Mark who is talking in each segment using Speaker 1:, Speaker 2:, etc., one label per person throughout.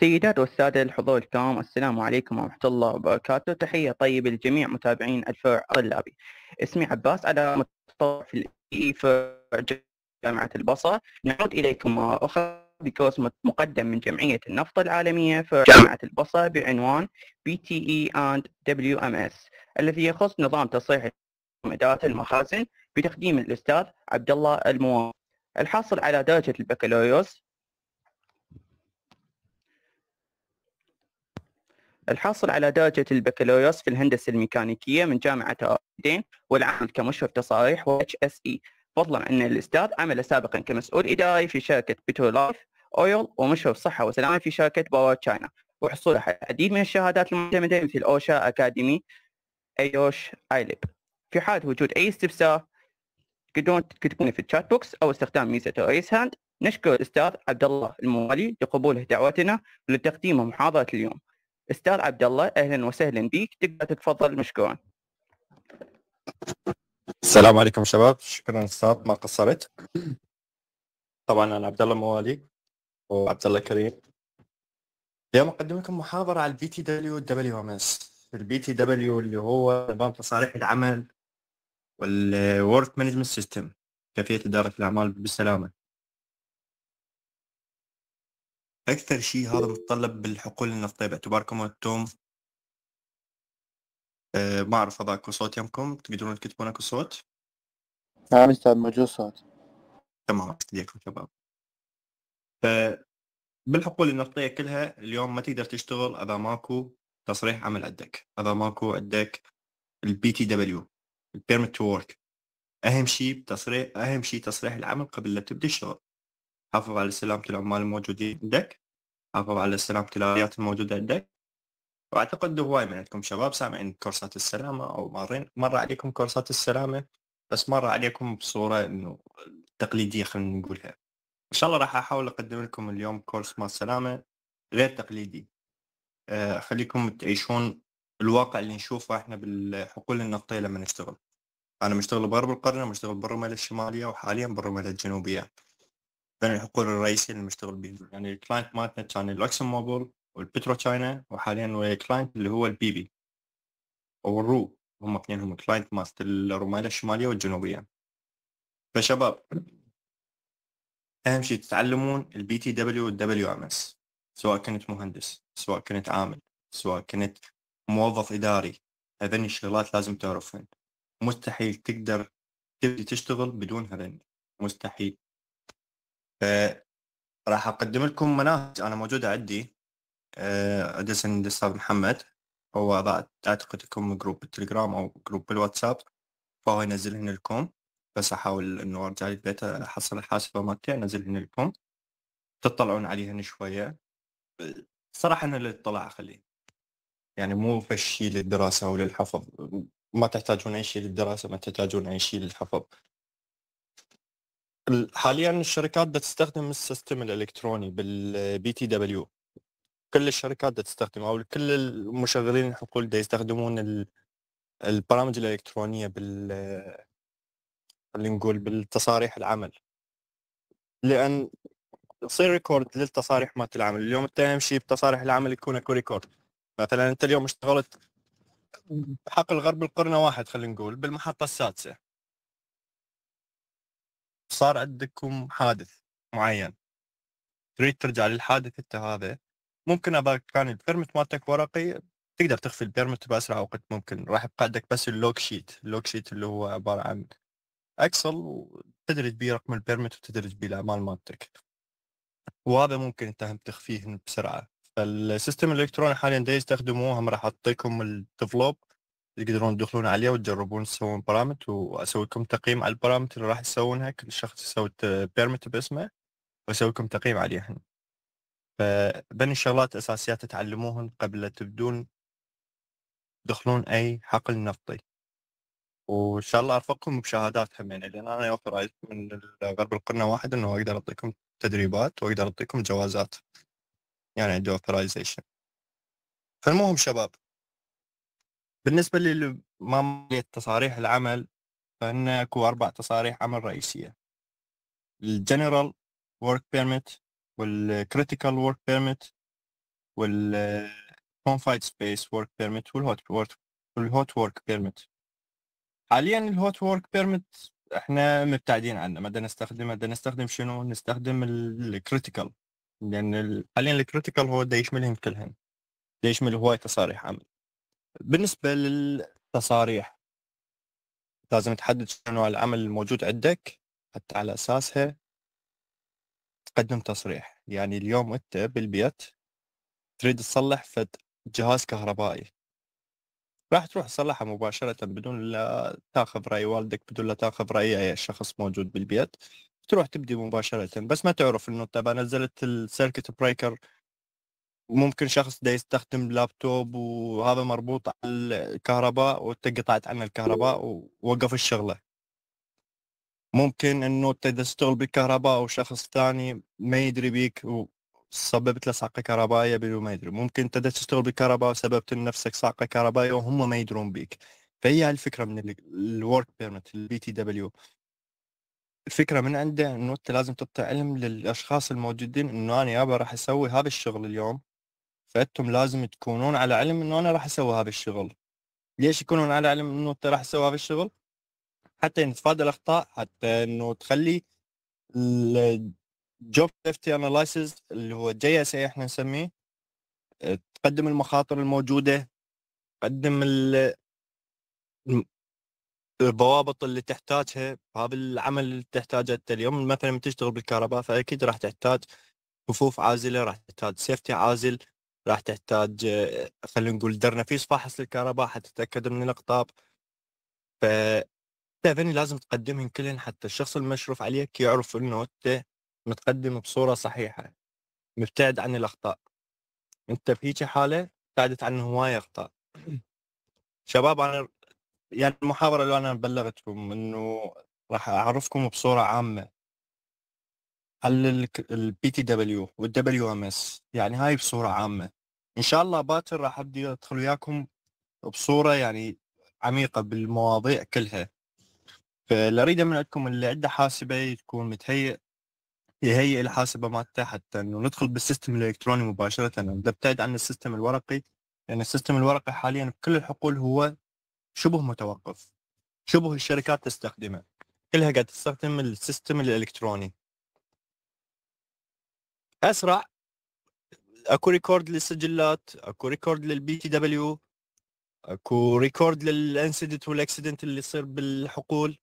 Speaker 1: سيدات والسادة الحضور الكرام السلام عليكم ورحمة الله وبركاته تحية طيبة لجميع متابعين الفرع الطلابي اسمي عباس أنا متطوع في فرع e جامعة البصرة نعود إليكم مرة أخرى بكورس مقدم من جمعية النفط العالمية فرع جامعة البصرة بعنوان BTE and WMS الذي يخص نظام تصحيح إدارة المخازن بتقديم الأستاذ عبد الله المواطن الحاصل على درجة البكالوريوس الحاصل على درجة البكالوريوس في الهندسة الميكانيكية من جامعة أردن والعمل كمشرف تصاريح و HSE فضلا عن الأستاذ عمل سابقا كمسؤول إداري في شركة بترولايف أويل ومشرف صحة وسلامة في شركة باور تشاينا وحصوله على العديد من الشهادات المعتمدة مثل أوشا أكاديمي أيوش أيليب في حال وجود أي استفسار تقدرون تكتبونه في الشات بوكس أو استخدام ميزة الرئيس هاند نشكر الأستاذ عبد الله الموالي لقبوله دعوتنا ولتقديم محاضرة اليوم استاذ عبد الله اهلا وسهلا بك تقدر تتفضل مشكورا
Speaker 2: السلام عليكم شباب شكرا استاذ ما قصرت طبعا انا عبد الله موالي وعبد الله كريم اليوم اقدم لكم محاضره على البي تي دبليو دبليو ام اس البي تي دبليو اللي هو نظام تصاريح العمل والورك مانجمنت سيستم كيفيه اداره الاعمال بالسلامه اكثر شيء هذا متطلب بالحقول النفطيه باعتباركم انتم أه ما اعرف هذا اكو صوت يمكم تقدرون تكتبون اكو صوت نعم استاذ موجود صوت تمام استديكم شباب ف بالحقول النفطيه كلها اليوم ما تقدر تشتغل اذا ماكو تصريح عمل عندك اذا ماكو عندك البي تي دبليو البيرمت تو ورك اهم شيء تصريح اهم شيء تصريح العمل قبل لا تبدا الشغل حافظ على سلامة العمال الموجودين عندك حافظ على سلامة الآليات الموجودة عندك وأعتقد هواي من عندكم شباب سامعين كورسات السلامة أو مارين مر عليكم كورسات السلامة بس مر عليكم بصورة إنه تقليدية خلينا نقولها إن شاء الله راح أحاول أقدم لكم اليوم كورس مال سلامة غير تقليدي أخليكم آه، تعيشون الواقع اللي نشوفه احنا بالحقول النفطية لما نشتغل أنا مشتغل بغرب القرن ومشتغل بالرملة الشمالية وحاليا بالرملة الجنوبية بين الحقول الرئيسيه اللي نشتغل بيها يعني الكلاينت مالتنا كان الاكسن والبترو تشاينا وحاليا ويا كلاينت اللي هو البي بي الرو هم اثنينهم كلاينت مالت الرومانيا الشمالية والجنوبية فشباب اهم شيء تتعلمون البي تي دبليو والدبليو ام اس سواء كنت مهندس سواء كنت عامل سواء كنت موظف اداري هذني الشغلات لازم تعرفهن مستحيل تقدر تبدي تشتغل بدون هذني مستحيل آه، راح اقدم لكم مناهج انا موجوده عندي آه، عند الاستاذ محمد هو اعتقد يكون جروب التليجرام او جروب الواتساب فهو ينزلهن لكم بس احاول انه ارجع البيت احصل الحاسبه مالتي انزلهن لكم تطلعون عليهن شويه صراحه انا للاطلاع اخليه يعني مو فشي للدراسه او للحفظ ما تحتاجون اي شيء للدراسه ما تحتاجون اي شيء للحفظ حاليا الشركات بدها تستخدم السيستم الالكتروني بالبي تي دبليو كل الشركات بدها تستخدمه او كل المشغلين الحقول بدها يستخدمون البرامج الالكترونيه بال خلينا نقول بالتصاريح العمل لان يصير ريكورد للتصاريح مالت العمل اليوم انت اهم شيء بتصاريح العمل يكون اكو ريكورد مثلا انت اليوم اشتغلت حقل غرب القرن واحد خلينا نقول بالمحطه السادسه صار عندكم حادث معين تريد ترجع للحادث انت هذا ممكن اذا كان البيرمت مالتك ورقي تقدر تخفي البيرمت باسرع وقت ممكن راح يبقى عندك بس اللوك شيت اللوك شيت اللي هو عباره عن اكسل وتدرج بيه رقم البيرمت وتدرج بيه الاعمال مالتك وهذا ممكن انت هم تخفيه بسرعه فالسيستم الالكتروني حاليا دا يستخدموه هم راح اعطيكم الديفلوب تقدرون تدخلون عليها وتجربون تسوون بارامت واسوي لكم تقييم على البرامت اللي راح تسوونها كل شخص يسوي بيرمت باسمه واسوي لكم تقييم عليهن فبني شغلات اساسيات تتعلموهن قبل لا تبدون تدخلون اي حقل نفطي وان شاء الله ارفقكم بشهادات همين لان انا يوفر من غرب القرن واحد انه اقدر اعطيكم تدريبات واقدر اعطيكم جوازات يعني عندي اوثرايزيشن فالمهم شباب بالنسبه لماموريه تصاريح العمل فان اكو اربع تصاريح عمل رئيسيه الجنرال ورك بيرميت والكريتيكال ورك بيرميت والكونفايد سبيس ورك بيرميت والهوت ورك والهوت ورك بيرميت حاليا الهوت ورك بيرميت احنا مبتعدين عنه ما نستخدمه ما نستخدم شنو نستخدم الكريتيكال لان حاليا الكريتيكال هو دا يشملهم كلهم دا يشمل هواي تصاريح عمل بالنسبه للتصاريح لازم تحدد شنو نوع العمل الموجود عندك حتى على اساسها تقدم تصريح يعني اليوم انت بالبيت تريد تصلح فد جهاز كهربائي راح تروح تصلحه مباشرة بدون لا تاخذ رأي والدك بدون لا تاخذ رأي أي شخص موجود بالبيت تروح تبدي مباشرة بس ما تعرف انه طيب انت نزلت السيركت بريكر ممكن شخص دا يستخدم لابتوب وهذا مربوط على الكهرباء وتقطعت عنه الكهرباء ووقف الشغله ممكن انه انت تشتغل بالكهرباء وشخص ثاني ما يدري بيك وسببت له صعقه كهربائيه بدون ما يدري ممكن انت تشتغل بالكهرباء وسببت لنفسك صعقه كهربائيه وهم ما يدرون بيك فهي الفكره من الورك بيرمت البي تي دبليو الفكره من عنده انه انت لازم تعطي علم للاشخاص الموجودين انه انا يابا راح اسوي هذا الشغل اليوم فانتم لازم تكونون على علم انه انا راح اسوي هذا الشغل ليش يكونون على علم انه انت راح تسوي هذا الشغل حتى نتفادى الاخطاء حتى انه تخلي الجوب سيفتي اناليسز اللي هو جي اس اي احنا نسميه تقدم المخاطر الموجوده تقدم الضوابط اللي تحتاجها هذا العمل اللي تحتاجه انت اليوم مثلا تشتغل بالكهرباء فاكيد راح تحتاج كفوف عازله راح تحتاج سيفتي عازل راح تحتاج خلينا نقول درنفيس فاحص للكهرباء حتى تتاكد من الاقطاب ف لازم تقدمهن كلهن حتى الشخص المشرف عليك يعرف انه انت متقدم بصوره صحيحه مبتعد عن الاخطاء انت بهيك حاله ابتعدت عن هوايه اخطاء شباب انا يعني المحاضره اللي انا بلغتكم انه راح اعرفكم بصوره عامه على البي تي دبليو والدبليو ام اس يعني هاي بصوره عامه ان شاء الله باكر راح ابدي ادخل وياكم بصوره يعني عميقه بالمواضيع كلها فالاريده من عندكم اللي عنده حاسبه تكون متهيئ يهيئ الحاسبه مالته حتى انه ندخل بالسيستم الالكتروني مباشره نبتعد عن السيستم الورقي لان يعني السيستم الورقي حاليا بكل الحقول هو شبه متوقف شبه الشركات تستخدمه كلها قاعد تستخدم السيستم الالكتروني اسرع اكو ريكورد للسجلات اكو ريكورد للبي تي دبليو اكو ريكورد للانسيدنت والاكسيدنت اللي يصير بالحقول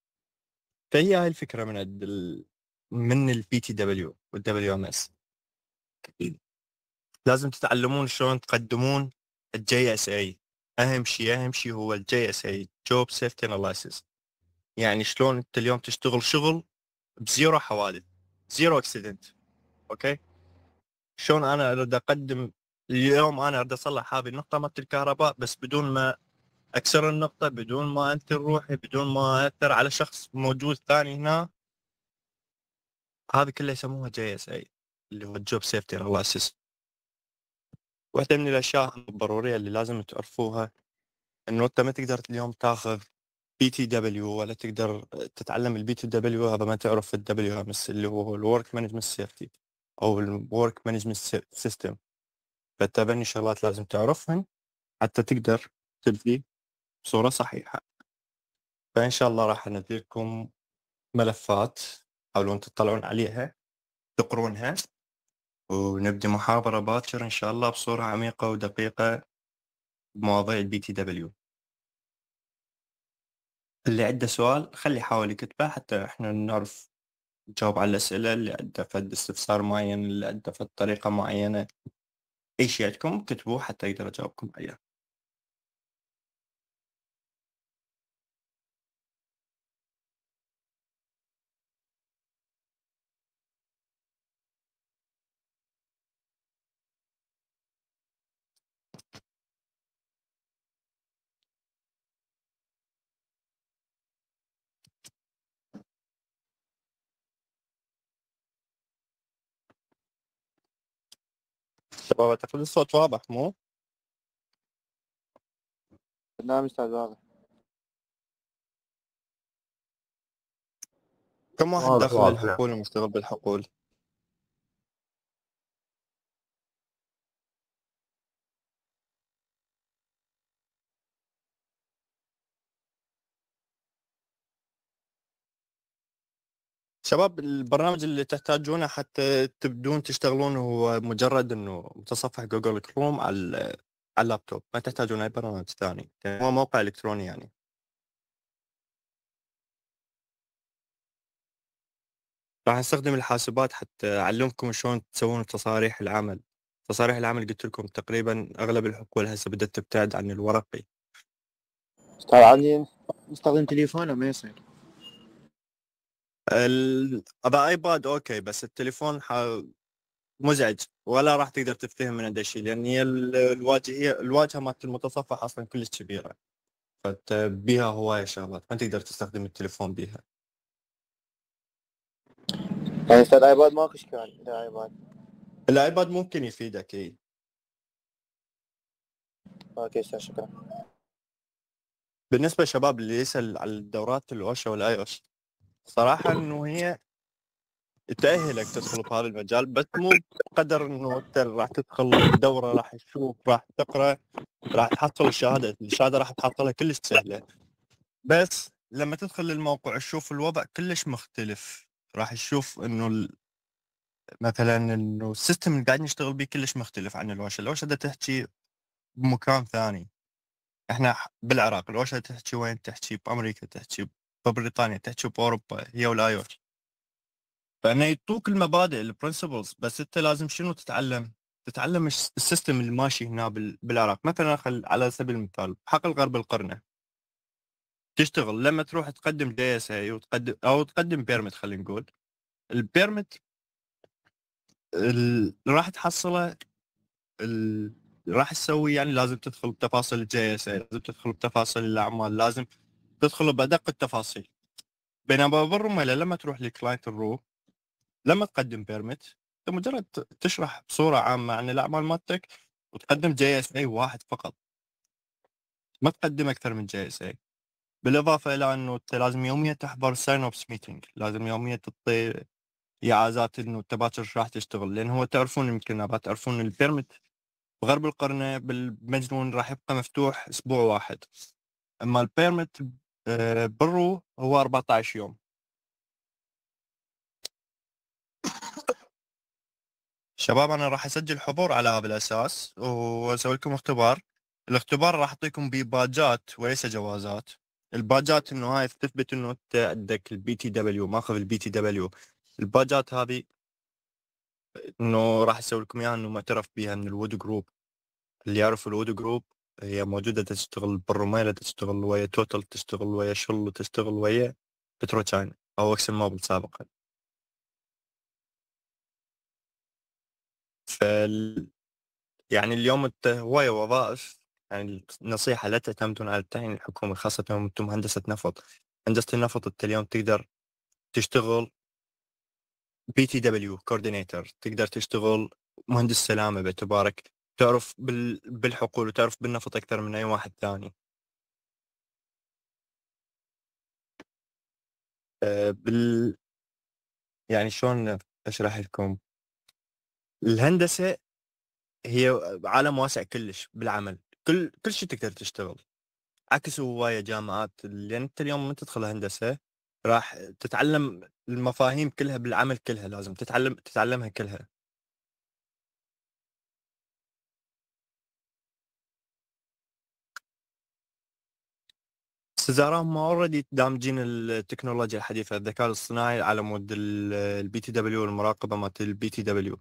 Speaker 2: فهي هاي الفكره من الـ من البي تي دبليو والدبليو ام اس لازم تتعلمون شلون تقدمون الجي اس اي اهم شيء اهم شيء هو الجي اس اي جوب سيفتي اناليسيس يعني شلون انت اليوم تشتغل شغل بزيرو حوادث زيرو اكسيدنت اوكي شلون انا اريد اقدم اليوم انا اريد اصلح هذه النقطه مالت الكهرباء بس بدون ما اكسر النقطه بدون ما انثر روحي بدون ما اثر على شخص موجود ثاني هنا هذه كلها يسموها جي اس اي اللي هو الجوب سيفتي اناليسيس واحده من الاشياء الضروريه اللي لازم تعرفوها انه انت ما تقدر اليوم تاخذ بي تي دبليو ولا تقدر تتعلم البي تي دبليو هذا ما تعرف الدبليو ام اس اللي هو الورك مانجمنت سيفتي او الورك مانجمنت سيستم فتبني شغلات لازم تعرفهن حتى تقدر تبدي بصوره صحيحه فان شاء الله راح انزل ملفات حاولون تطلعون عليها تقرونها ونبدي محاضرة باكر إن شاء الله بصورة عميقة ودقيقة بمواضيع البي تي دبليو اللي عنده سؤال خلي يحاول يكتبه حتى احنا نعرف جاوب على الأسئلة اللي أدى فد استفسار معين اللي عنده فد طريقة معينة أي شيء عندكم كتبوه حتى أقدر أجاوبكم عليه شباب الصوت واضح مو؟ البرنامج استاذ واضح كم واحد دخل نعم. الحقول ومشتغل بالحقول؟ شباب البرنامج اللي تحتاجونه حتى تبدون تشتغلون هو مجرد انه متصفح جوجل كروم على على اللابتوب ما تحتاجون اي برنامج ثاني يعني هو موقع الكتروني يعني راح نستخدم الحاسبات حتى اعلمكم شلون تسوون تصاريح العمل تصاريح العمل قلت لكم تقريبا اغلب الحقول هسه بدات تبتعد عن الورقي استاذ عندي نستخدم تليفون ما يصير ال... ابى ايباد اوكي بس التليفون ح... مزعج ولا راح تقدر تفتهم من هذا الشيء لان هي الواجهه الواجهه مالت المتصفح اصلا كلش كبيره فبيها هوايه شغلات ما تقدر تستخدم التليفون بيها يعني استاذ ايباد
Speaker 1: ماكو اشكال الايباد
Speaker 2: الايباد ممكن يفيدك اي اوكي استاذ شكرا بالنسبه للشباب اللي يسال على الدورات الاوشا والاي اوشا صراحه انه هي تأهلك تدخل في هذا المجال بس مو بقدر انه انت راح تدخل دوره راح تشوف راح تقرا راح تحصل الشهاده، الشهاده راح تحصلها كلش سهله. بس لما تدخل للموقع تشوف الوضع كلش مختلف، راح تشوف انه مثلا انه السيستم اللي قاعد نشتغل به كلش مختلف عن الوشه، الوشه ده تحكي بمكان ثاني. احنا بالعراق، الوشه تحكي وين؟ تحكي بامريكا، تحكي ببريطانيا تحكي باوروبا هي ولا او فانه يعطوك المبادئ البرنسبلز بس انت لازم شنو تتعلم؟ تتعلم السيستم اللي ماشي هنا بالعراق مثلا خل على سبيل المثال حقل غرب القرنه تشتغل لما تروح تقدم جي اس اي وتقدم او تقدم بيرمت خلينا نقول البيرمت ال... راح تحصله ال... راح تسوي يعني لازم تدخل بتفاصيل الجي اس اي لازم تدخل بتفاصيل الاعمال لازم تدخل بادق التفاصيل بينما بالرمله لما تروح لكلاينت الرو لما تقدم بيرمت انت مجرد تشرح بصوره عامه عن الاعمال مالتك وتقدم جي اس اي واحد فقط ما تقدم اكثر من جي اس اي بالاضافه الى انه انت لازم يوميا تحضر ساين اوبس ميتنج لازم يوميا تعطي اعازات انه انت باكر راح تشتغل لان هو تعرفون يمكن تعرفون البيرمت بغرب القرنه بالمجنون راح يبقى مفتوح اسبوع واحد اما البيرمت آه، برو هو 14 يوم شباب انا راح اسجل حضور على هذا الاساس واسوي لكم اختبار الاختبار راح اعطيكم بباجات باجات وليس جوازات الباجات انه هاي تثبت انه انت عندك البي تي دبليو ماخذ البي تي دبليو الباجات هذه انه راح اسوي لكم اياها انه معترف بها من الود جروب اللي يعرف الود جروب هي موجوده تشتغل بالرميله تشتغل ويا توتال تشتغل ويا شل تشتغل ويا بترو تشاينا او اكسن موبل سابقا فال يعني اليوم هواية وظائف يعني نصيحة لا تعتمدون على التعيين الحكومي خاصة يوم انتم هندسة نفط هندسة النفط انت اليوم تقدر تشتغل بي تي دبليو كوردينيتر تقدر تشتغل مهندس سلامة باعتبارك تعرف بالحقول وتعرف بالنفط اكثر من اي واحد ثاني آه، بال يعني شلون اشرح لكم الهندسه هي عالم واسع كلش بالعمل كل كل شيء تقدر تشتغل عكس هوايه جامعات اللي انت اليوم من تدخل هندسه راح تتعلم المفاهيم كلها بالعمل كلها لازم تتعلم تتعلمها كلها بس ما اوريدي دامجين التكنولوجيا الحديثه الذكاء الاصطناعي على مود البي تي دبليو المراقبه مالت البي تي دبليو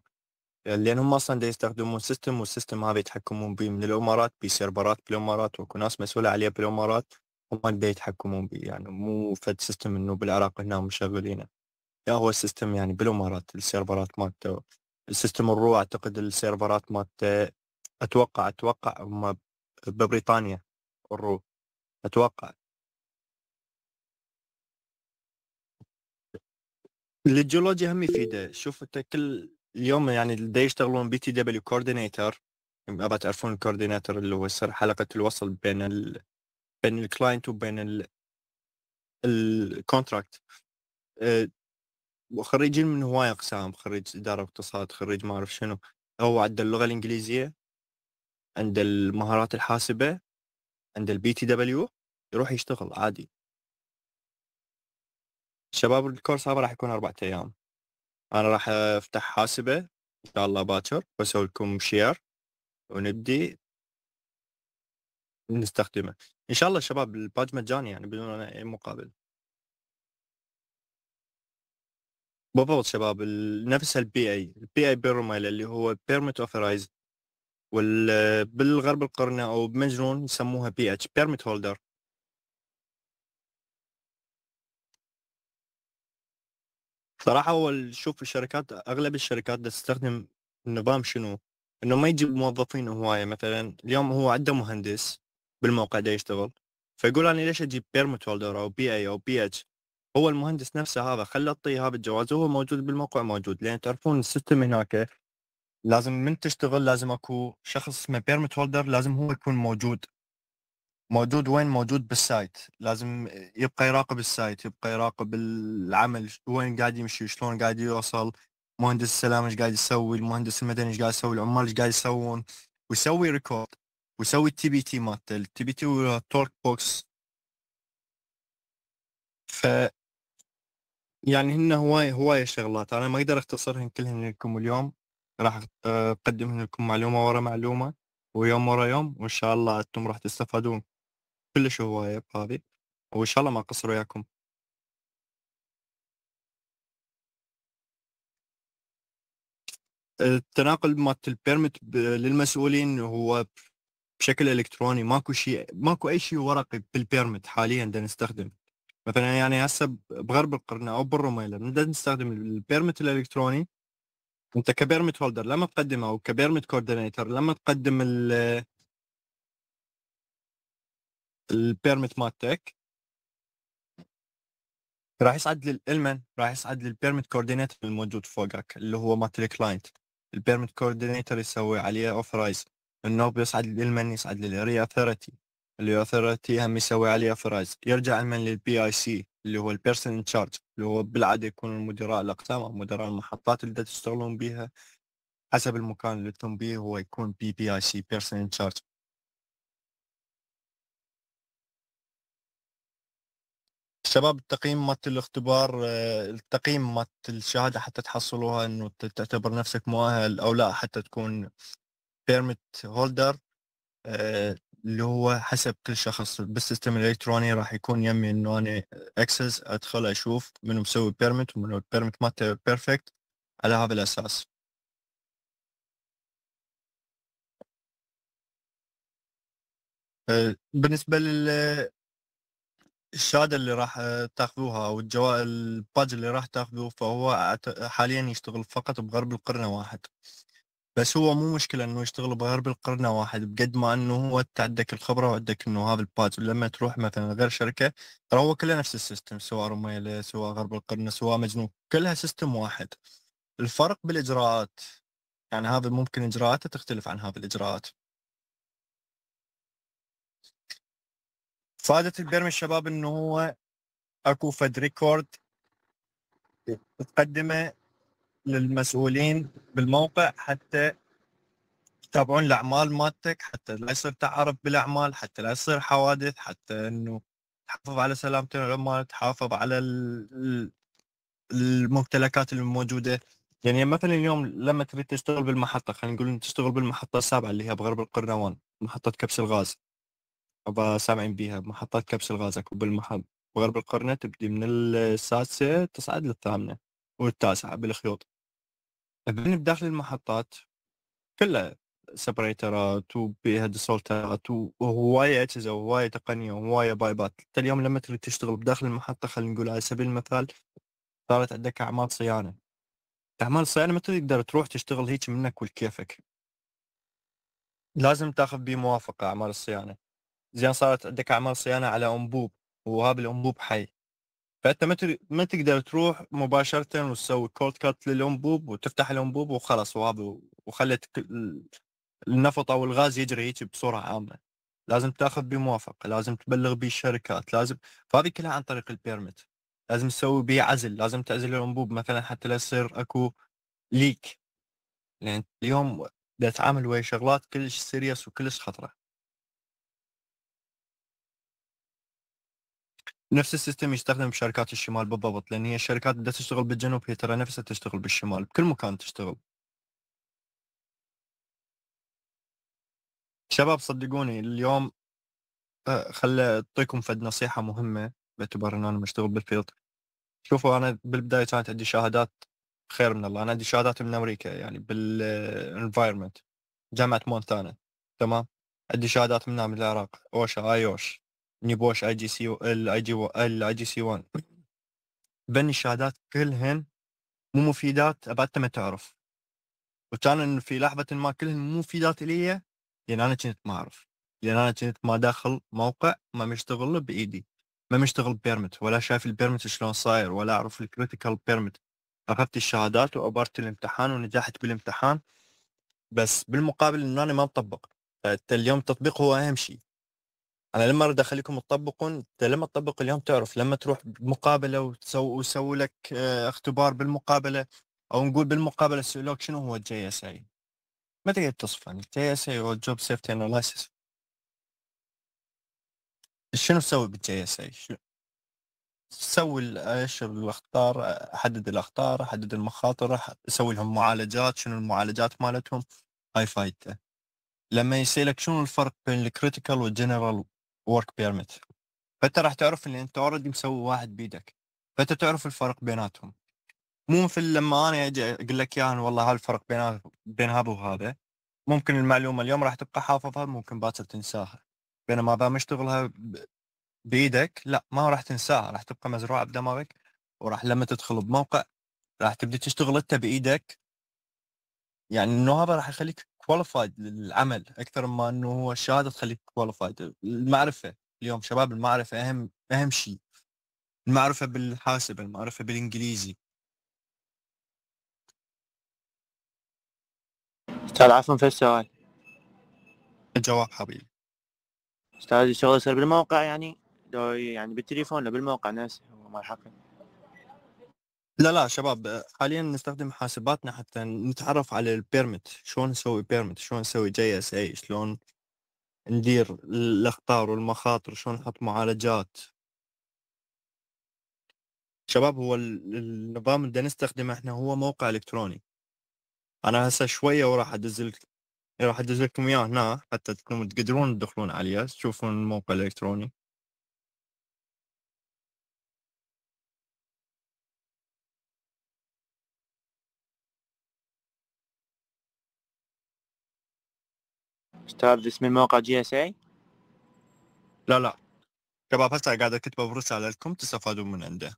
Speaker 2: لان هم اصلا دا يستخدمون سيستم والسيستم هذا يتحكمون به من الامارات بسيرفرات بالامارات واكو ناس مسؤوله عليه بالامارات هم دا يتحكمون به يعني مو فد سيستم انه بالعراق هنا مشغلينه لا هو السيستم يعني بالامارات السيرفرات مالته السيستم الرو اعتقد السيرفرات مالته اتوقع اتوقع هم ببريطانيا الرو اتوقع الجيولوجيا هم يفيده شوف انت كل اليوم يعني دا يشتغلون بي تي دبليو كوردينيتر ابى تعرفون الكوردينيتر اللي هو يصير حلقه الوصل بين ال... بين الكلاينت وبين ال... الكونتراكت آه، وخريجين من هواي اقسام خريج اداره واقتصاد خريج ما اعرف شنو هو عنده اللغه الانجليزيه عند المهارات الحاسبه عند البي تي دبليو يروح يشتغل عادي شباب الكورس هذا راح يكون أربعة أيام أنا راح أفتح حاسبة إن شاء الله باكر وأسوي لكم شير ونبدي نستخدمه إن شاء الله شباب الباج مجاني يعني بدون أي مقابل بالضبط شباب نفس البي اي البي اي بيرميل اللي هو بيرميت اوثرايز وبالغرب القرنه او بمجنون يسموها بي اتش بيرميت هولدر صراحه هو شوف الشركات اغلب الشركات تستخدم النظام شنو؟ انه ما يجيب موظفين هوايه مثلا اليوم هو عنده مهندس بالموقع ده يشتغل فيقول انا ليش اجيب بيرمت هولدر او بي اي او بي اتش هو المهندس نفسه هذا خلى اعطيه هذا الجواز وهو موجود بالموقع موجود لان تعرفون السيستم هناك لازم من تشتغل لازم اكو شخص اسمه بيرمت هولدر لازم هو يكون موجود موجود وين موجود بالسايت لازم يبقى يراقب السايت يبقى يراقب العمل وين قاعد يمشي شلون قاعد يوصل مهندس السلام ايش قاعد يسوي المهندس المدني ايش قاعد يسوي العمال ايش قاعد يسوون ويسوي ريكورد ويسوي التي بي تي مالته التي بي تي والتورك بوكس ف يعني هن هواية هواية شغلات أنا ما أقدر أختصرهن كلهن لكم اليوم راح أقدم لكم معلومة ورا معلومة ويوم ورا يوم وإن شاء الله أنتم راح تستفادون كلش هوايه بهذه وان شاء الله ما قصروا وياكم التناقل مالت البيرمت للمسؤولين هو بشكل الكتروني ماكو شيء ماكو اي شيء ورقي بالبيرمت حاليا دا نستخدم مثلا يعني هسه بغرب القرن او بالرميله دا نستخدم البيرمت الالكتروني انت كبيرمت هولدر لما تقدمه او كبيرمت كوردينيتر لما تقدم البيرمت مالتك راح يصعد للالمن راح يصعد للبيرمت كوردينيتر الموجود فوقك اللي هو مالت الكلاينت البيرمت كوردينيتر يسوي عليه اوثرايز النوب يصعد للالمن يصعد للري اثورتي اللي اثورتي هم يسوي عليه اوثرايز يرجع المن للبي اي سي اللي هو البيرسون ان تشارج اللي هو بالعاده يكون مدراء الاقسام او مدراء المحطات اللي تشتغلون بيها حسب المكان اللي انتم بيه هو يكون بي بي اي سي بيرسون ان تشارج شباب التقييم مالت الاختبار آه، التقييم مالت الشهاده حتى تحصلوها انه تعتبر نفسك مؤهل او لا حتى تكون بيرمت هولدر آه، اللي هو حسب كل شخص بالسيستم الالكتروني راح يكون يمي انه انا اكسس ادخل اشوف منو مسوي بيرمت ومنو البيرمت مالته بيرفكت على هذا الاساس آه، بالنسبة لل الشهادة اللي راح تاخذوها أو الجوائز الباج اللي راح تاخذوه فهو حاليا يشتغل فقط بغرب القرنة واحد بس هو مو مشكلة انه يشتغل بغرب القرنة واحد بقد ما انه هو انت عندك الخبرة وعندك انه هذا الباج ولما تروح مثلا غير شركة ترى هو كله نفس السيستم سواء رميلة سواء غرب القرنة سواء مجنون كلها سيستم واحد الفرق بالاجراءات يعني هذا ممكن اجراءاته تختلف عن هذا الاجراءات فائده البيرم الشباب انه هو اكو فد ريكورد تقدمه للمسؤولين بالموقع حتى يتابعون الاعمال مالتك حتى لا يصير تعرف بالاعمال حتى لا يصير حوادث حتى انه تحافظ على سلامه العمال تحافظ على الممتلكات الموجوده يعني مثلا اليوم لما تريد تشتغل بالمحطه خلينا نقول تشتغل بالمحطه السابعه اللي هي بغرب القرنوان محطه كبس الغاز أبا سامعين بيها محطات كبس اكو بالمحل بغرب القرنة تبدي من السادسة تصعد للثامنة والتاسعة بالخيوط بعدين بداخل المحطات كلها سبريترات وبيها ديسولترات وهواية أجهزة وهواية تقنية وهواية بايبات انت اليوم لما تريد تشتغل بداخل المحطة خلينا نقول على سبيل المثال صارت عندك أعمال صيانة أعمال الصيانة ما تقدر تروح تشتغل هيك منك ولكيفك لازم تاخذ بيه موافقة أعمال الصيانة زين صارت عندك اعمال صيانه على انبوب وهذا الانبوب حي فانت ما ما تقدر تروح مباشره وتسوي كولد كات للانبوب وتفتح الانبوب وخلص وهذا وخلت النفط او الغاز يجري هيك بصوره عامه لازم تاخذ بموافقه لازم تبلغ به الشركات لازم فهذه كلها عن طريق البيرمت لازم تسوي به عزل لازم تعزل الانبوب مثلا حتى لا يصير اكو ليك لان اليوم تتعامل ويا شغلات كلش سيريس وكلش خطره نفس السيستم يستخدم في شركات الشمال بالضبط لان هي الشركات اللي تشتغل بالجنوب هي ترى نفسها تشتغل بالشمال بكل مكان تشتغل شباب صدقوني اليوم آه، خل اعطيكم فد نصيحه مهمه باعتبار ان انا مشتغل بالفيلد شوفوا انا بالبدايه كانت عندي شهادات خير من الله انا عندي شهادات من امريكا يعني بالانفايرمنت آه، جامعه مونتانا تمام عندي شهادات منها من العراق اوشا ايوش نيبوش اي جي سي الاي جي الاي جي سي 1 بن الشهادات كلهن مو مفيدات ابعد ما تعرف وكان في لحظه ما كلهن مو مفيدات لي لان انا كنت ما اعرف لان انا كنت ما داخل موقع ما مشتغل بايدي ما مشتغل بيرمت ولا شايف البيرمت شلون صاير ولا اعرف الكريتيكال بيرمت اخذت الشهادات وابرت الامتحان ونجحت بالامتحان بس بالمقابل ان انا ما مطبق فاليوم التطبيق هو اهم شيء انا لما اريد اخليكم تطبقون انت لما تطبق اليوم تعرف لما تروح مقابله وتسوي لك آه، اختبار بالمقابله او نقول بالمقابله سالوك شنو هو الجي اس اي ما تقدر تصفه الجي اس اي هو الجوب سيفتي اناليسيس شنو تسوي بالجي اس اي؟ تسوي آه، ايش الاخطار احدد الاخطار احدد المخاطر اسوي لهم معالجات شنو المعالجات مالتهم هاي فايدته لما يسالك شنو الفرق بين الكريتيكال والجنرال ورك بيرميت فانت راح تعرف ان انت اوريدي مسوي واحد بيدك فانت تعرف الفرق بيناتهم مو مثل لما انا اجي اقول لك يا والله هالفرق بين بين هذا وهذا ممكن المعلومه اليوم راح تبقى حافظها ممكن باكر تنساها بينما اذا مشتغلها بايدك لا ما راح تنساها راح تبقى مزروعه بدماغك وراح لما تدخل بموقع راح تبدي تشتغل انت بايدك يعني انه هذا راح يخليك كواليفايد للعمل اكثر ما انه هو الشهاده تخليك كواليفايد المعرفه اليوم شباب المعرفه اهم اهم شيء المعرفه بالحاسب المعرفه بالانجليزي
Speaker 1: استاذ عفوا في السؤال
Speaker 2: الجواب حبيبي
Speaker 1: استاذ الشغل يصير بالموقع يعني لو يعني بالتليفون
Speaker 2: لو بالموقع نفسه ما الحقن لا لا شباب حاليا نستخدم حاسباتنا حتى نتعرف على البيرمت شلون نسوي بيرمت شلون نسوي جي اس اي شلون ندير الاخطار والمخاطر شلون نحط معالجات شباب هو النظام اللي نستخدمه احنا هو موقع الكتروني انا هسه شويه وراح ادز راح ادز لكم اياه هنا حتى تكونوا تقدرون تدخلون عليه تشوفون الموقع الالكتروني استاذ اسم الموقع جي اس اي لا لا شباب هسه قاعد اكتبه برسالة لكم تستفادون من عنده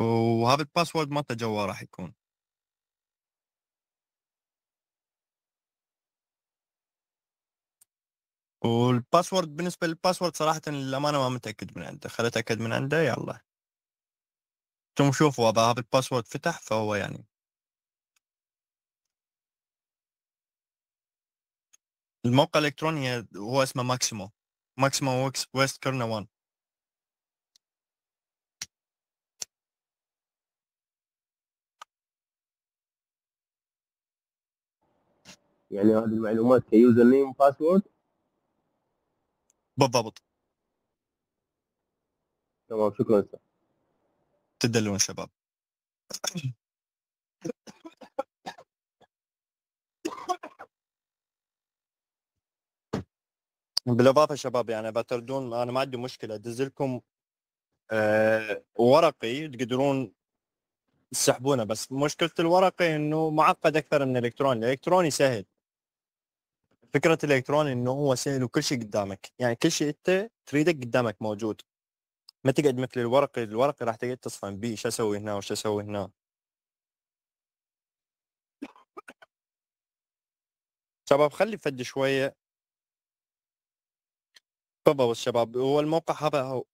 Speaker 2: وهذا الباسورد ما جوا راح يكون والباسورد بالنسبة للباسورد صراحة للأمانة ما متأكد من عنده خليت أتأكد من عنده يلا انتم شوفوا هذا الباسورد فتح فهو يعني الموقع الالكتروني هو اسمه ماكسيمو ماكسيمو ويست كورنا 1
Speaker 1: يعني هذه المعلومات كيوزر نيم وباسورد بالضبط تمام شكرا تدلون شباب
Speaker 2: بالاضافه شباب يعني بتردون انا ما عندي مشكله ادز لكم أه ورقي تقدرون تسحبونه بس مشكله الورقي انه معقد اكثر من الالكتروني، الالكتروني سهل فكره الالكتروني انه هو سهل وكل شيء قدامك، يعني كل شيء انت تريده قدامك موجود. ما تقعد مثل الورقي، الورقي راح تقعد تصفن بيه شو اسوي هنا وش اسوي هنا. شباب خلي فد شويه بابا والشباب هو الموقع هذا هو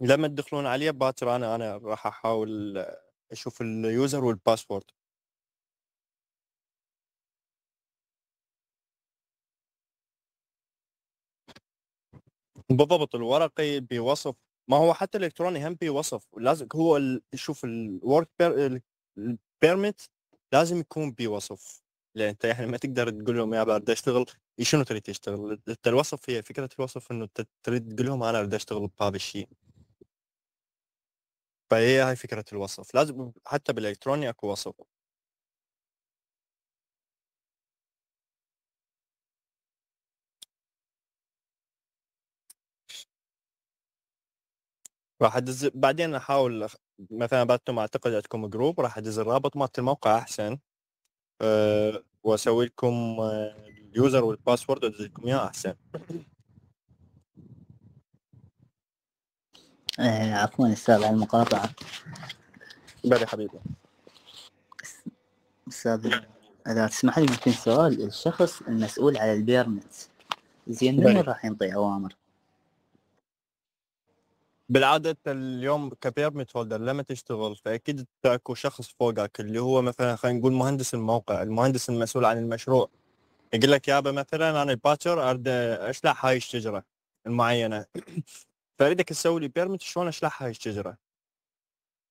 Speaker 2: لما تدخلون عليه باكر انا انا راح احاول اشوف اليوزر والباسورد بالضبط الورقي بوصف ما هو حتى الالكتروني هم بوصف لازم هو شوف الورك بيرميت لازم يكون بوصف لان انت يعني ما تقدر تقول لهم يا بدي اشتغل إيه، شنو تريد تشتغل؟ انت الوصف هي فكره الوصف انه انت تريد تقول لهم انا بدي اشتغل بهذا الشيء فهي هاي فكره الوصف لازم حتى بالالكتروني اكو وصف راح ادز بعدين احاول مثلا بعد ما اعتقد عندكم جروب راح ادز الرابط مالت الموقع احسن آه، واسوي لكم آه، اليوزر والباسورد وادز لكم
Speaker 1: اياه احسن آه، عفوا استاذ على المقاطعه بلى حبيبي استاذ اذا تسمح لي ممكن سؤال الشخص المسؤول على البيرمنت زين من راح ينطي اوامر
Speaker 2: بالعاده اليوم كبيرمت هولدر لما تشتغل فاكيد تاكو شخص فوقك اللي هو مثلا خلينا نقول مهندس الموقع المهندس المسؤول عن المشروع يقول لك يابا مثلا انا باكر اريد اشلع هاي الشجره المعينه فاريدك تسوي لي بيرمت شلون اشلع هاي الشجره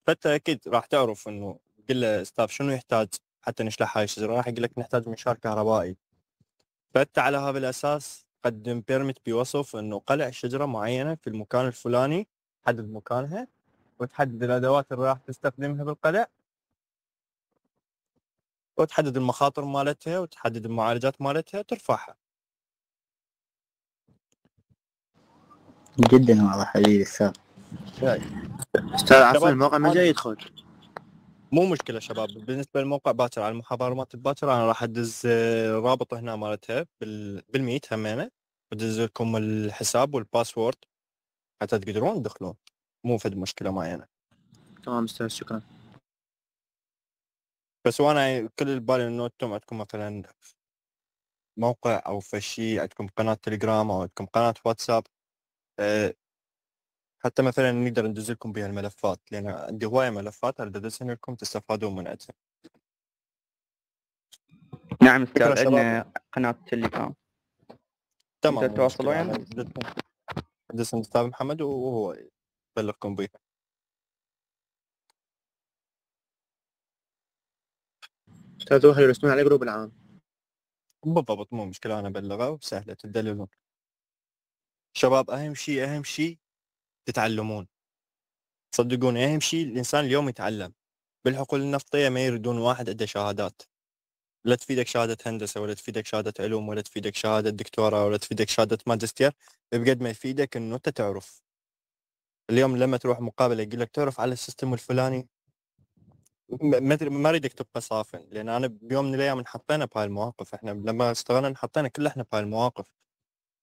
Speaker 2: فانت اكيد راح تعرف انه قل له ستاف شنو يحتاج حتى نشلح هاي الشجره راح يقول لك نحتاج منشار كهربائي فانت على هذا الاساس قدم بيرمت بوصف انه قلع شجره معينه في المكان الفلاني تحدد مكانها وتحدد الادوات اللي راح تستخدمها بالقلع وتحدد المخاطر مالتها وتحدد المعالجات مالتها وترفعها
Speaker 1: جدا واضح حبيبي استاذ
Speaker 2: استاذ عفوا الموقع ما جاي يدخل مو مشكله شباب بالنسبه للموقع باكر على المحاضره مالت باكر انا راح ادز الرابط آه، هنا مالتها بالميت همينه ودز لكم الحساب والباسورد حتى تقدرون تدخلون مو فد مشكله معينه تمام استاذ شكرا بس وانا كل البالي انه انتم عندكم مثلا موقع او فشي عندكم قناه تليجرام او عندكم قناه واتساب أه حتى مثلا نقدر ندز لكم بها الملفات لان عندي هوايه ملفات اريد ادزها لكم تستفادون من عندها
Speaker 1: نعم استاذ عندنا
Speaker 2: قناه تليجرام تمام يعني اسم الاستاذ محمد وهو يبلغكم بها استاذ وهل يرسلون على جروب العام بالضبط مو مشكله انا ابلغه وسهله تدللون شباب اهم شيء اهم شيء تتعلمون صدقوني اهم شيء الانسان اليوم يتعلم بالحقول النفطيه ما يريدون واحد عنده شهادات لا تفيدك شهاده هندسه ولا تفيدك شهاده علوم ولا تفيدك شهاده دكتوراه ولا تفيدك شهاده ماجستير بقد ما يفيدك انه انت تعرف اليوم لما تروح مقابله يقول لك تعرف على السيستم الفلاني ما ما اريدك تبقى صافن لان انا بيوم من الايام انحطينا بهاي المواقف احنا لما اشتغلنا انحطينا كل احنا بهاي المواقف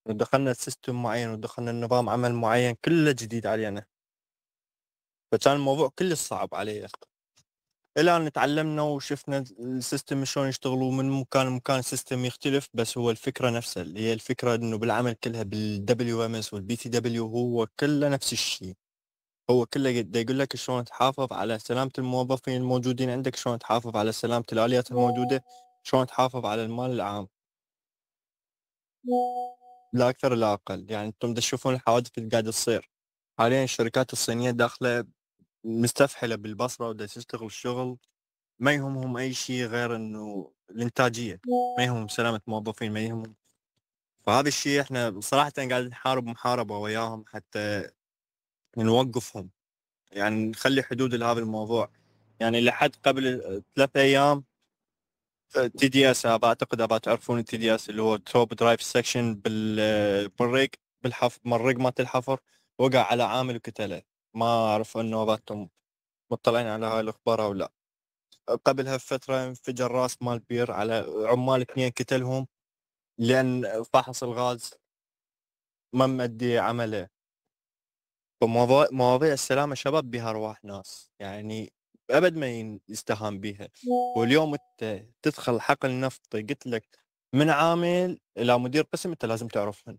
Speaker 2: ودخلنا سيستم معين ودخلنا نظام عمل معين كله جديد علينا فكان الموضوع كلش صعب علي الان تعلمنا وشفنا السيستم شلون يشتغل ومن مكان لمكان السيستم يختلف بس هو الفكره نفسها اللي هي الفكره انه بالعمل كلها بالدبليو ام اس والبي تي دبليو هو كله نفس الشيء هو كله يقول لك شلون تحافظ على سلامه الموظفين الموجودين عندك شلون تحافظ على سلامه الاليات الموجوده شلون تحافظ على المال العام لا اكثر لا اقل يعني انتم تشوفون الحوادث اللي قاعده تصير حاليا الشركات الصينيه داخله مستفحله بالبصره وده تشتغل الشغل ما يهمهم اي شيء غير انه الانتاجيه ما يهمهم سلامه موظفين ما يهمهم فهذا الشيء احنا صراحه قاعد نحارب محاربه وياهم حتى نوقفهم يعني نخلي حدود لهذا الموضوع يعني لحد قبل ثلاثة ايام تي دي اس اعتقد ابا تعرفون التي دي اس اللي هو توب درايف سكشن بالمرق بالحفر مرق مالت الحفر وقع على عامل وقتله ما أعرف إنه ذاتهم مطلعين على هاي الأخبار أو لا قبلها بفترة انفجر راس مال بير على عمال اثنين قتلهم لأن فحص الغاز ما مدي عمله فمواضيع السلامة شباب بها أرواح ناس يعني ابد ما يستهان بيها واليوم انت تدخل حقل نفطي قلت لك من عامل الى مدير قسم انت لازم تعرفهم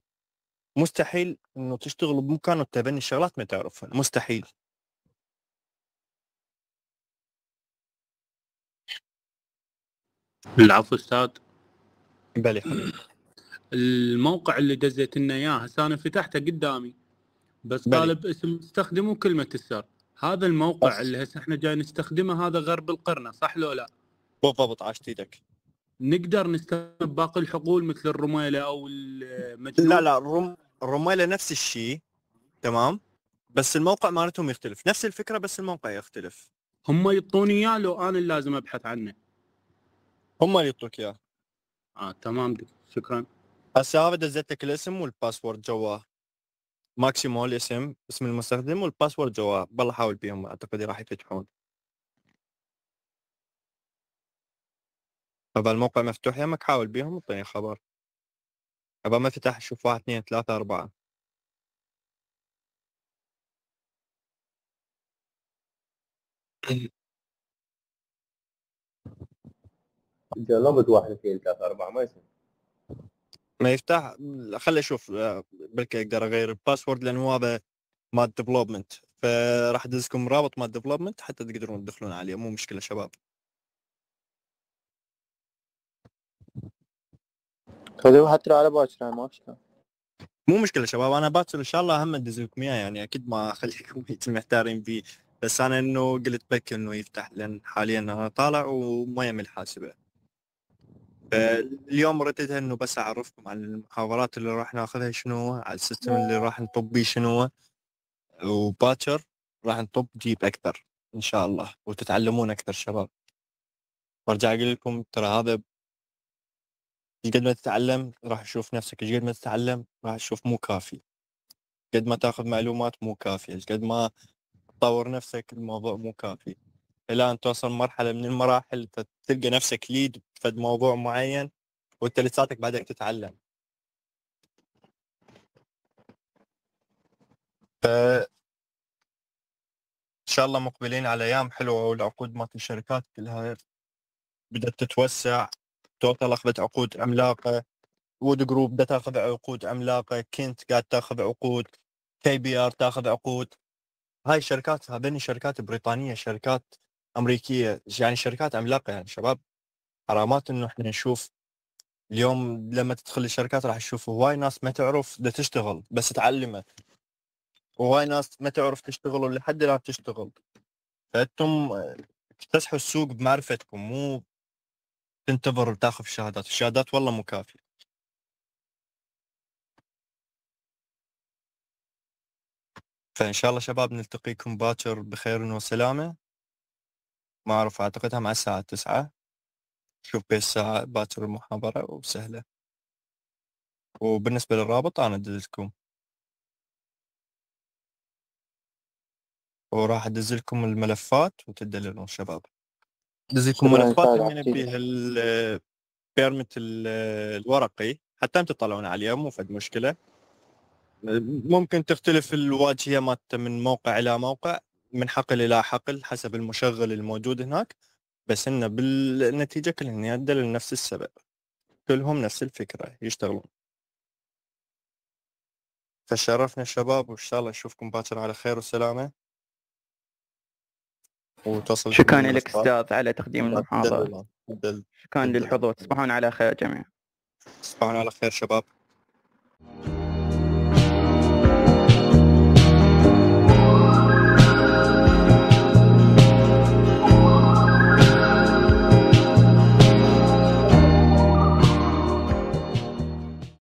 Speaker 2: مستحيل انه تشتغل بمكان وتبني شغلات ما تعرفها مستحيل
Speaker 1: العفو استاذ بلي حبيبي الموقع اللي دزيت لنا اياه هسه انا فتحته قدامي بس بلي. طالب اسم استخدموا وكلمه السر هذا الموقع أص... اللي هسه احنا جاي نستخدمه هذا غرب القرنه صح لو لا؟ بالضبط عاشت ايدك نقدر نستخدم باقي الحقول
Speaker 2: مثل الرميله او المجنون لا لا الرم... الرميله نفس الشيء تمام بس الموقع مالتهم يختلف نفس الفكره بس الموقع يختلف هم يعطوني اياه لو انا لازم ابحث عنه هم اللي يعطوك اياه اه تمام دي. شكرا هسه هذا دزت لك الاسم والباسورد جواه ماكسيمو الاسم اسم المستخدم والباسورد جواه بالله حاول بيهم اعتقد راح يفتحون ابى الموقع مفتوح يا يمك حاول بيهم اعطيني خبر ابى ما فتح شوف واحد اثنين ثلاثة أربعة
Speaker 1: جربت واحد اثنين ثلاثة أربعة ما يصير
Speaker 2: ما يفتح خلي اشوف آه، بلكي اقدر اغير الباسورد لانه هذا مال ديفلوبمنت فراح ادزكم رابط مال ديفلوبمنت حتى تقدرون تدخلون عليه مو مشكله شباب
Speaker 1: هو حتى لو على باكر ما اشكال
Speaker 2: مو مشكله شباب انا باكر ان شاء الله هم ادز لكم اياه يعني اكيد ما اخليكم محتارين بيه بس انا انه قلت بك انه يفتح لان حاليا انا طالع وما يم الحاسبه اليوم رددها انه بس اعرفكم على المحاضرات اللي راح ناخذها شنو على السيستم اللي راح نطب بيه شنو وباكر راح نطب جيب اكثر ان شاء الله وتتعلمون اكثر شباب وارجع اقول لكم ترى هذا قد ما تتعلم راح تشوف نفسك قد ما تتعلم راح تشوف مو كافي قد ما تاخذ معلومات مو كافيه قد ما تطور نفسك الموضوع مو كافي الى ان توصل مرحله من المراحل تلقى نفسك ليد في موضوع معين وانت لساتك بعدك تتعلم ف ان شاء الله مقبلين على ايام حلوه والعقود مالت الشركات كلها بدات تتوسع توتال اخذت عقود عملاقه وود جروب بدها تاخذ عقود عملاقه كنت قاعد تاخذ عقود كي بي ار تاخذ عقود هاي الشركات هذين شركات بريطانيه شركات امريكيه يعني شركات عملاقه يعني شباب حرامات انه احنا نشوف اليوم لما تدخل الشركات راح تشوف هواي ناس ما تعرف بدها تشتغل بس تعلمت هواي ناس ما تعرف تشتغل ولا حد لا تشتغل فانتم اكتسحوا آه، السوق بمعرفتكم مو تنتظر وتاخذ الشهادات الشهادات والله مو كافيه فان شاء الله شباب نلتقيكم باكر بخير وسلامه ما اعرف اعتقدها مع الساعه 9 شوف بس الساعه باكر المحاضره وسهله وبالنسبه للرابط انا ادزلكم وراح ادزلكم الملفات وتدللون شباب دزيكم ملفات به البيرمت الورقي حتى انت تطلعون عليه مو فد مشكله ممكن تختلف الواجهه مالته من موقع الى موقع من حقل الى حقل حسب المشغل الموجود هناك بس انه بالنتيجه كلهم يدل لنفس السبب كلهم نفس الفكره يشتغلون فشرفنا الشباب وان شاء الله نشوفكم باكر على خير وسلامه وتوصل شكرا لك استاذ على تقديم المحاضره
Speaker 1: شكرا للحضور تصبحون على خير جميعا تصبحون على خير شباب